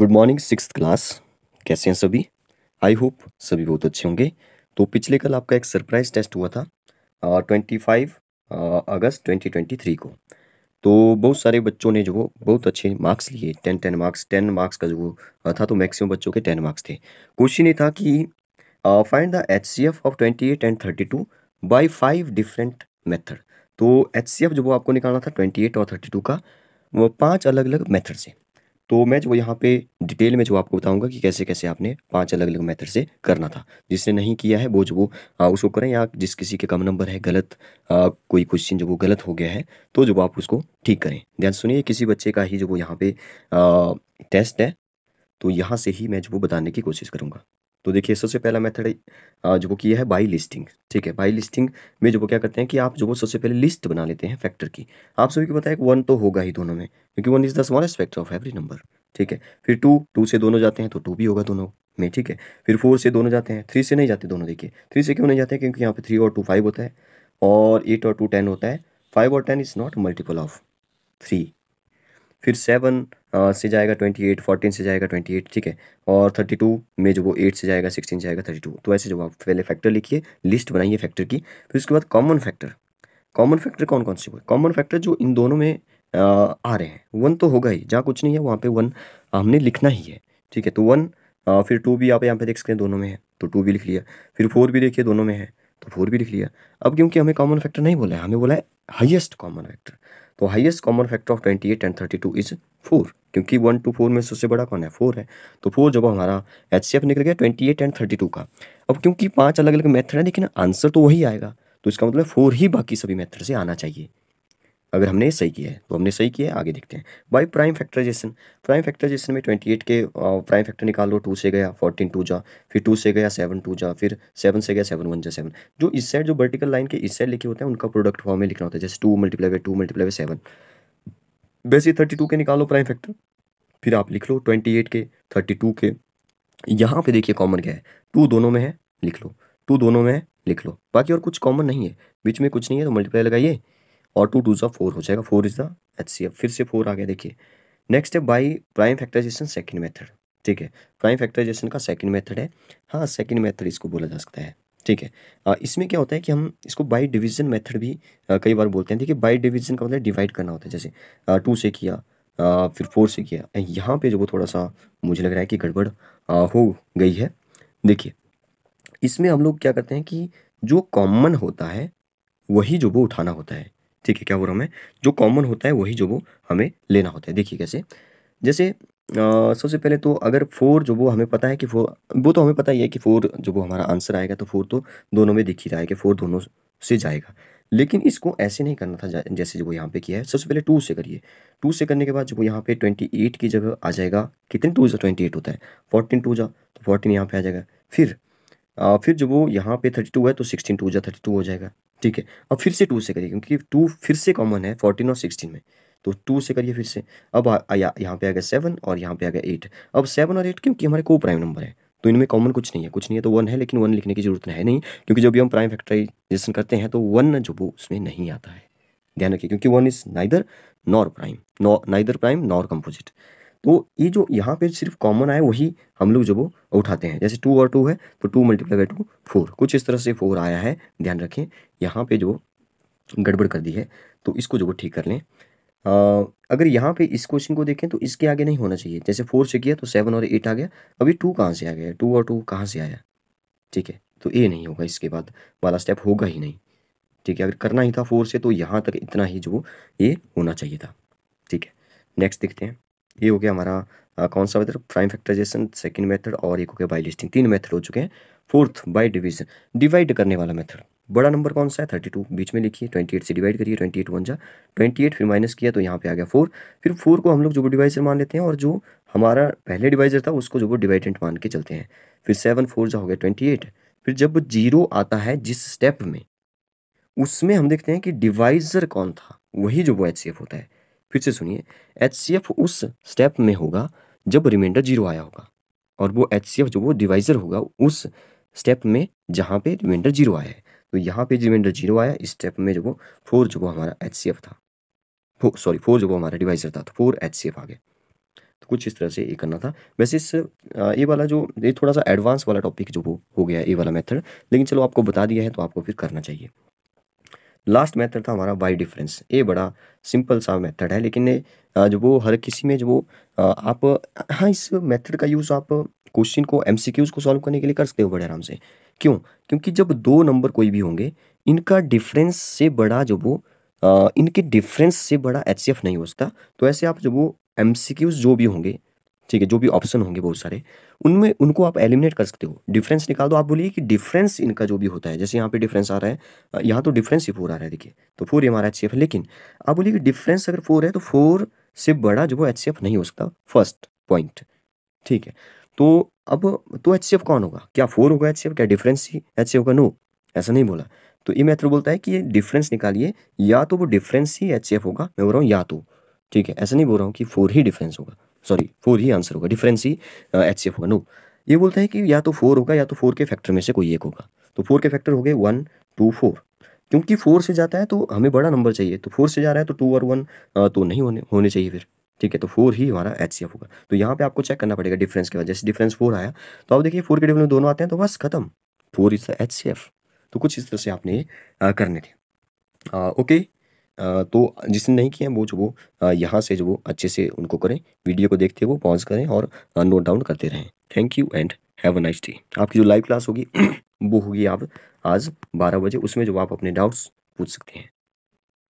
good morning six class कैसे हैं सभी आई होप सभी बहुत अच्छे होंगे तो पिछले कल आपका एक सरप्राइज़ टेस्ट हुआ था ट्वेंटी फाइव अगस्त ट्वेंटी ट्वेंटी थ्री को तो बहुत सारे बच्चों ने जो बहुत अच्छे मार्क्स लिए ten ten marks ten marks का जो था तो मैक्सिमम बच्चों के टेन मार्क्स थे क्वेश्चन ये था कि find the H C F of twenty eight and thirty two by five different method तो एच सी एफ जो वो आपको निकालना था ट्वेंटी एट और थर्टी टू का वो पाँच अलग अलग मेथड से तो मैं जो यहाँ पे डिटेल में जो आपको बताऊंगा कि कैसे कैसे आपने पांच अलग अलग मेथड से करना था जिसने नहीं किया है वो जो वो हाँ, उसको करें या जिस किसी के कम नंबर है गलत आ, कोई क्वेश्चन जो वो गलत हो गया है तो जो आप उसको ठीक करें ध्यान सुनिए किसी बच्चे का ही जो वो यहाँ पे आ, टेस्ट है तो यहाँ से ही मैं जो वो बताने की कोशिश करूँगा तो देखिए सबसे पहला मेथड जो वो किया है बाई लिस्टिंग ठीक है बाई लिस्टिंग में जो वो क्या करते हैं कि आप जो वो सबसे पहले लिस्ट बना लेते हैं फैक्टर की आप सभी को पता है वन तो होगा ही दोनों में क्योंकि one is the smallest factor of every number ठीक है फिर टू टू से दोनों जाते हैं तो टू भी होगा दोनों में ठीक है फिर फोर से दोनों जाते हैं थ्री से नहीं जाते दोनों देखिए थ्री से क्यों नहीं जाते क्योंकि यहाँ पे थ्री और टू फाइव होता है और एट और टू टेन होता है फाइव और ten is not multiple of three फिर सेवन uh, से जाएगा ट्वेंटी एट फोर्टीन से जाएगा ट्वेंटी एट ठीक है और थर्टी टू में जो वो एट से जाएगा सिक्सटीन से जाएगा थर्टी टू तो ऐसे जो आप पहले फैक्टर लिखिए लिस्ट बनाइए फैक्टर की फिर उसके बाद कॉमन फैक्टर कॉमन फैक्टर कौन कौन से हुए कॉमन फैक्टर जो इन दोनों में आ, uh, आ रहे हैं वन तो होगा ही जहाँ कुछ नहीं है वहाँ पर वन हमने लिखना ही है ठीक है तो वन uh, फिर टू भी आप यहाँ पे देख सकते हैं दोनों में है तो टू भी लिख लिया फिर फोर भी देखिए दोनों में है तो फोर भी लिख लिया अब क्योंकि हमें कॉमन फैक्टर नहीं बोला है हमें बोला है हाइएस्ट कॉमन फैक्टर तो highest common factor of twenty eight and thirty two is four क्योंकि वन टू फोर में सबसे बड़ा कौन है फोर है तो फोर जब हमारा एच सी एफ निकल गया twenty eight and thirty two का अब क्योंकि पांच अलग अलग मेथड है लेकिन आंसर तो वही आएगा तो इसका मतलब फोर ही बाकी सभी मेथड से आना चाहिए अगर हमने सही किया है तो हमने सही किया है आगे देखते हैं by prime factorization prime factorization में ट्वेंटी एट के प्राइम फैक्टर निकाल लो टू से गया फोर्टीन टू जा फिर टू से गया सेवन टू जा फिर सेवन से गया सेवन वन जा सेवन जो इस साइड जो वर्टिकल लाइन के इस साइड लिखे होते हैं उनका प्रोडक्ट फॉर्म में लिखना होता है जैसे two multiply by two multiply by seven वैसे थर्टी टू के निकालो प्राइम फैक्टर फिर आप लिख लो ट्वेंटी एट के थर्टी टू के यहाँ पर देखिए कॉमन क्या है टू दोनों में है लिख लो टू दोनों में है लिख लो बाकी और कुछ कॉमन नहीं है बीच में कुछ नहीं है तो मल्टीप्लाई लगाइए और टू टू ज़ा फोर हो जाएगा four is the H C F फिर से फोर आ गया देखिए नेक्स्ट है by prime factorization second method ठीक है प्राइम फैक्टराइजेशन का सेकंड मेथड है हाँ सेकंड मेथड इसको बोला जा सकता है ठीक है आ, इसमें क्या होता है कि हम इसको बाई डिवीजन मेथड भी आ, कई बार बोलते हैं देखिए बाई डिवीजन का मतलब डिवाइड करना होता है जैसे आ, टू से किया आ, फिर फोर से किया यहाँ पे जो वो थोड़ा सा मुझे लग रहा है कि गड़बड़ हो गई है देखिए इसमें हम लोग क्या करते हैं कि जो कॉमन होता है वही जो वो उठाना होता है ठीक है क्या बोल रहा हूँ मैं जो कॉमन होता है वही जो वो हमें लेना होता है देखिए कैसे जैसे सबसे पहले तो अगर फोर जो वो हमें पता है कि फोर वो तो हमें पता ही है कि फोर जो वो हमारा आंसर आएगा तो फोर तो दोनों में दिख ही रहा है कि फोर दोनों से जाएगा लेकिन इसको ऐसे नहीं करना था जैसे जो वो यहाँ पे किया है सबसे पहले टू से करिए टू से करने के बाद जो वो यहाँ पे ट्वेंटी एट की जगह आ जाएगा कितने टू जा ट्वेंटी एट होता है फोर्टीन टू जा तो फोर्टीन यहाँ पे आ जाएगा फिर आ, फिर जो वो यहाँ पे थर्टी टू है तो सिक्सटीन टू जा थर्टी टू हो जाएगा ठीक है अब फिर से टू से करिए क्योंकि टू फिर से कॉमन है फोर्टीन और सिक्सटीन में तो टू से करिए फिर से अब यहाँ पे आ गया सेवन और यहाँ पे आ गया एट अब सेवन और एट क्योंकि हमारे को प्राइम नंबर है तो इनमें कॉमन कुछ नहीं है कुछ नहीं है तो वन है लेकिन वन लिखने की जरूरत है नहीं क्योंकि जब भी हम प्राइम फैक्ट्राइजेशन करते हैं तो वन जो वो उसमें नहीं आता है ध्यान रखिए क्योंकि one is neither nor prime no neither prime nor composite तो ये जो यहाँ पे सिर्फ कॉमन आए वही हम लोग जो वो उठाते हैं जैसे टू और टू है तो two multiply by two four कुछ इस तरह से फोर आया है ध्यान रखें यहाँ पे जो गड़बड़ कर दी है तो इसको जो वो ठीक कर लें आ, अगर यहाँ पे इस क्वेश्चन को देखें तो इसके आगे नहीं होना चाहिए जैसे फोर से किया तो सेवन और एट आ गया अभी टू कहाँ से आ गया टू और टू कहाँ से आया ठीक है तो ए नहीं होगा इसके बाद वाला स्टेप होगा ही नहीं ठीक है अगर करना ही था फोर से तो यहाँ तक इतना ही जो ये होना चाहिए था ठीक है नेक्स्ट देखते हैं ये हो गया हमारा आ, कौन सा method prime factorization second method और एक हो गया बाई लिस्टिंग तीन मेथड हो चुके हैं फोर्थ बाई डिवीजन डिवाइड करने वाला मेथड बड़ा नंबर कौन सा है थर्टी टू बीच में लिखिए ट्वेंटी एट से डिवाइड करिए ट्वेंटी एट वन जा ट्वेंटी एट फिर माइनस किया तो यहाँ पे आ गया फोर फिर फोर को हम लोग जो डिवाइजर मान लेते हैं और जो हमारा पहले डिवाइजर था उसको जो डिवाइडेंट मान के चलते हैं फिर सेवन फोर जो हो गया ट्वेंटी एट फिर जब जीरो आता है जिस स्टेप में उसमें हम देखते हैं कि डिवाइजर कौन था वही जो वो एच होता है फिर से सुनिए एच सी एफ उस स्टेप में होगा जब रिमाइंडर जीरो आया होगा और वो एच सी एफ जो वो डिवाइजर होगा उस स्टेप में जहाँ पे रिमाइंडर जीरो आया है तो यहाँ पे रिमाइंडर जीरो आया इस स्टेप में जो वो फोर जो वो हमारा एच सी एफ था फो सॉरी फोर जो वो हमारा डिवाइजर था तो फोर एच सी एफ आ गया तो कुछ इस तरह से ये करना था वैसे इस ये वाला जो ये थोड़ा सा एडवांस वाला टॉपिक जो वो हो गया ये वाला मेथड लेकिन चलो आपको बता दिया है तो आपको फिर करना चाहिए लास्ट मेथड था हमारा वाई डिफरेंस ये बड़ा सिंपल सा मेथड है लेकिन जो वो हर किसी में जो वो आप हाँ इस मेथड का यूज़ आप क्वेश्चन को एम को सॉल्व करने के लिए कर सकते हो बड़े आराम से क्यों क्योंकि जब दो नंबर कोई भी होंगे इनका डिफरेंस से बड़ा जो वो इनके डिफरेंस से बड़ा एच नहीं हो सकता तो ऐसे आप जो वो एम जो भी होंगे ठीक है जो भी ऑप्शन होंगे बहुत सारे उनमें उनको आप एलिमिनेट कर सकते हो डिफरेंस निकाल दो आप बोलिए कि डिफरेंस इनका जो भी होता है जैसे यहाँ पे डिफरेंस आ रहा है यहाँ तो डिफरेंस ही फोर आ रहा है देखिए तो फोर हमारा एच है लेकिन आप बोलिए कि डिफरेंस अगर फोर है तो फोर से बड़ा जो वो एच नहीं हो सकता फर्स्ट पॉइंट ठीक है तो अब तो एच कौन होगा क्या फोर होगा एच क्या डिफरेंस ही एच होगा नो ऐसा नहीं बोला तो ये मैथ्रो बोलता है कि ये डिफरेंस निकालिए या तो वो डिफरेंस ही एच होगा मैं बोल रहा हूँ या तो ठीक है ऐसा नहीं बोल रहा हूँ कि फोर ही डिफरेंस होगा सॉरी फोर ही आंसर होगा डिफरेंस ही एच सी एफ होगा नो ये बोलते हैं कि या तो फोर होगा या तो फोर के फैक्टर में से कोई एक होगा तो फोर के फैक्टर हो गए वन टू फोर क्योंकि फोर से जाता है तो हमें बड़ा नंबर चाहिए तो फोर से जा रहा है तो टू और वन तो नहीं होने होने चाहिए फिर ठीक है तो फोर ही हमारा एच सी एफ होगा तो यहाँ पे आपको चेक करना पड़ेगा डिफरेंस के बाद जैसे डिफरेंस फोर आया तो आप देखिए फोर के डिफरेंस दोनों आते हैं तो बस खत्म four is the H C F तो कुछ इस तरह से आपने करने थे ओके तो जिसने नहीं किया वो जो वो यहाँ से जो वो अच्छे से उनको करें वीडियो को देखते हुए पॉज करें और नोट डाउन करते रहें thank you and have a nice day आपकी जो लाइव क्लास होगी वो होगी आप आज बारह बजे उसमें जो आप अपने डाउट्स पूछ सकते हैं